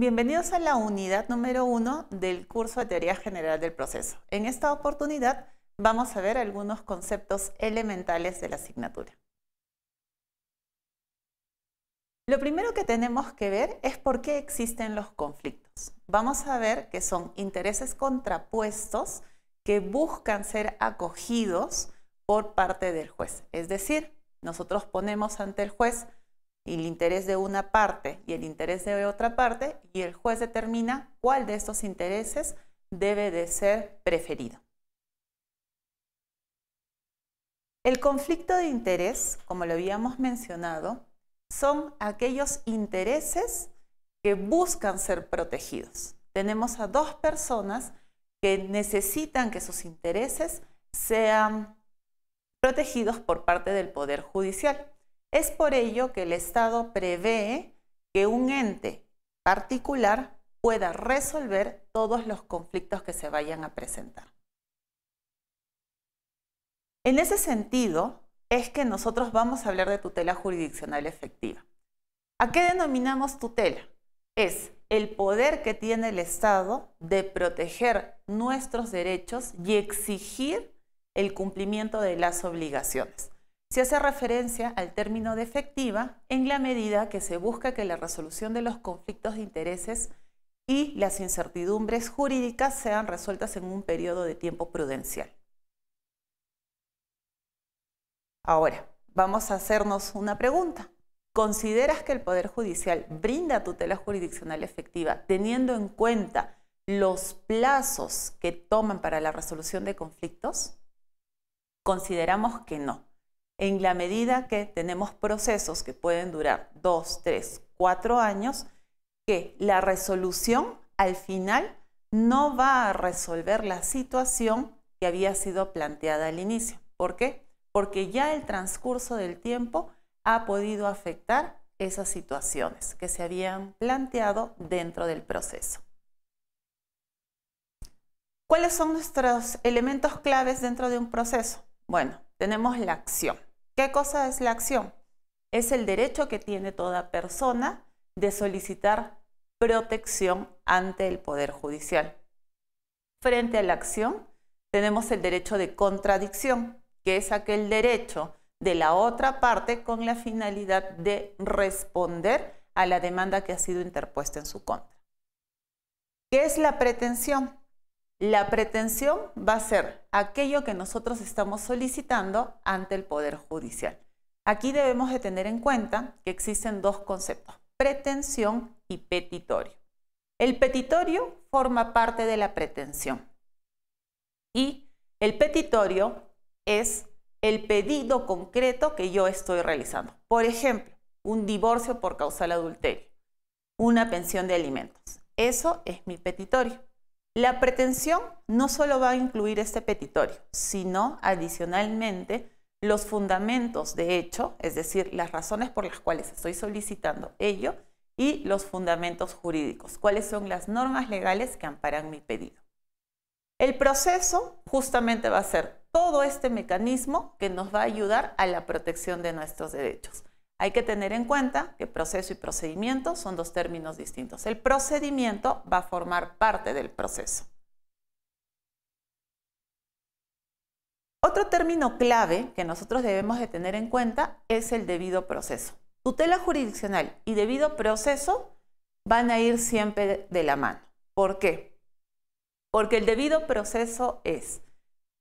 Bienvenidos a la unidad número uno del curso de Teoría General del Proceso. En esta oportunidad vamos a ver algunos conceptos elementales de la asignatura. Lo primero que tenemos que ver es por qué existen los conflictos. Vamos a ver que son intereses contrapuestos que buscan ser acogidos por parte del juez. Es decir, nosotros ponemos ante el juez y el interés de una parte y el interés de otra parte y el juez determina cuál de estos intereses debe de ser preferido. El conflicto de interés, como lo habíamos mencionado, son aquellos intereses que buscan ser protegidos. Tenemos a dos personas que necesitan que sus intereses sean protegidos por parte del Poder Judicial. Es por ello que el Estado prevé que un ente particular pueda resolver todos los conflictos que se vayan a presentar. En ese sentido, es que nosotros vamos a hablar de tutela jurisdiccional efectiva. ¿A qué denominamos tutela? Es el poder que tiene el Estado de proteger nuestros derechos y exigir el cumplimiento de las obligaciones. Se hace referencia al término de efectiva en la medida que se busca que la resolución de los conflictos de intereses y las incertidumbres jurídicas sean resueltas en un periodo de tiempo prudencial. Ahora, vamos a hacernos una pregunta. ¿Consideras que el Poder Judicial brinda tutela jurisdiccional efectiva teniendo en cuenta los plazos que toman para la resolución de conflictos? Consideramos que no en la medida que tenemos procesos que pueden durar dos, tres, cuatro años, que la resolución al final no va a resolver la situación que había sido planteada al inicio. ¿Por qué? Porque ya el transcurso del tiempo ha podido afectar esas situaciones que se habían planteado dentro del proceso. ¿Cuáles son nuestros elementos claves dentro de un proceso? Bueno, tenemos la acción. ¿Qué cosa es la acción? Es el derecho que tiene toda persona de solicitar protección ante el Poder Judicial. Frente a la acción, tenemos el derecho de contradicción, que es aquel derecho de la otra parte con la finalidad de responder a la demanda que ha sido interpuesta en su contra. ¿Qué es la pretensión? La pretensión va a ser aquello que nosotros estamos solicitando ante el Poder Judicial. Aquí debemos de tener en cuenta que existen dos conceptos, pretensión y petitorio. El petitorio forma parte de la pretensión y el petitorio es el pedido concreto que yo estoy realizando. Por ejemplo, un divorcio por causal adulterio, una pensión de alimentos. Eso es mi petitorio. La pretensión no solo va a incluir este petitorio, sino adicionalmente los fundamentos de hecho, es decir, las razones por las cuales estoy solicitando ello y los fundamentos jurídicos, cuáles son las normas legales que amparan mi pedido. El proceso justamente va a ser todo este mecanismo que nos va a ayudar a la protección de nuestros derechos. Hay que tener en cuenta que proceso y procedimiento son dos términos distintos. El procedimiento va a formar parte del proceso. Otro término clave que nosotros debemos de tener en cuenta es el debido proceso. Tutela jurisdiccional y debido proceso van a ir siempre de la mano. ¿Por qué? Porque el debido proceso es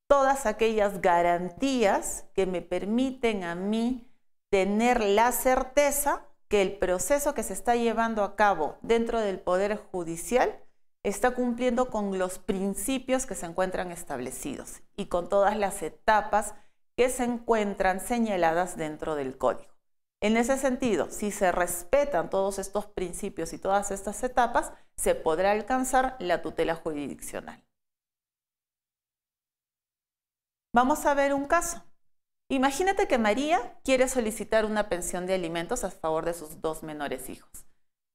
todas aquellas garantías que me permiten a mí tener la certeza que el proceso que se está llevando a cabo dentro del Poder Judicial está cumpliendo con los principios que se encuentran establecidos y con todas las etapas que se encuentran señaladas dentro del código. En ese sentido, si se respetan todos estos principios y todas estas etapas, se podrá alcanzar la tutela jurisdiccional. Vamos a ver un caso. Imagínate que María quiere solicitar una pensión de alimentos a favor de sus dos menores hijos.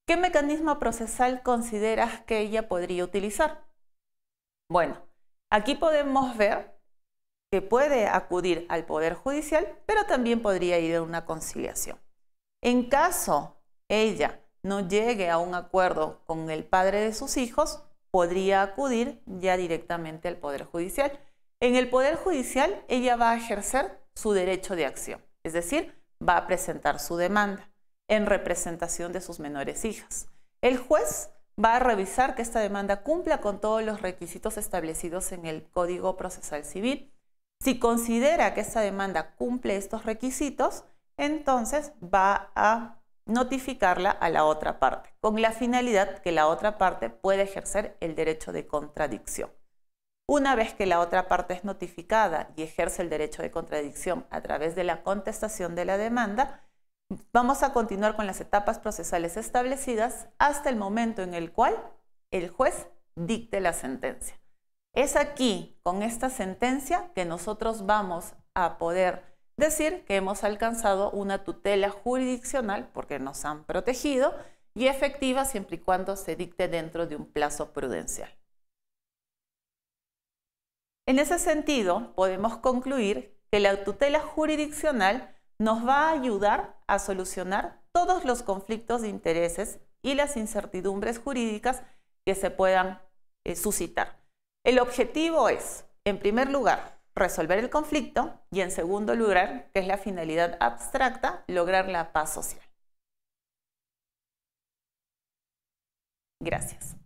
¿Qué mecanismo procesal consideras que ella podría utilizar? Bueno, aquí podemos ver que puede acudir al Poder Judicial, pero también podría ir a una conciliación. En caso ella no llegue a un acuerdo con el padre de sus hijos, podría acudir ya directamente al Poder Judicial. En el Poder Judicial ella va a ejercer su derecho de acción, es decir, va a presentar su demanda en representación de sus menores hijas. El juez va a revisar que esta demanda cumpla con todos los requisitos establecidos en el Código Procesal Civil. Si considera que esta demanda cumple estos requisitos, entonces va a notificarla a la otra parte, con la finalidad que la otra parte pueda ejercer el derecho de contradicción. Una vez que la otra parte es notificada y ejerce el derecho de contradicción a través de la contestación de la demanda, vamos a continuar con las etapas procesales establecidas hasta el momento en el cual el juez dicte la sentencia. Es aquí, con esta sentencia, que nosotros vamos a poder decir que hemos alcanzado una tutela jurisdiccional porque nos han protegido y efectiva siempre y cuando se dicte dentro de un plazo prudencial. En ese sentido, podemos concluir que la tutela jurisdiccional nos va a ayudar a solucionar todos los conflictos de intereses y las incertidumbres jurídicas que se puedan eh, suscitar. El objetivo es, en primer lugar, resolver el conflicto y, en segundo lugar, que es la finalidad abstracta, lograr la paz social. Gracias.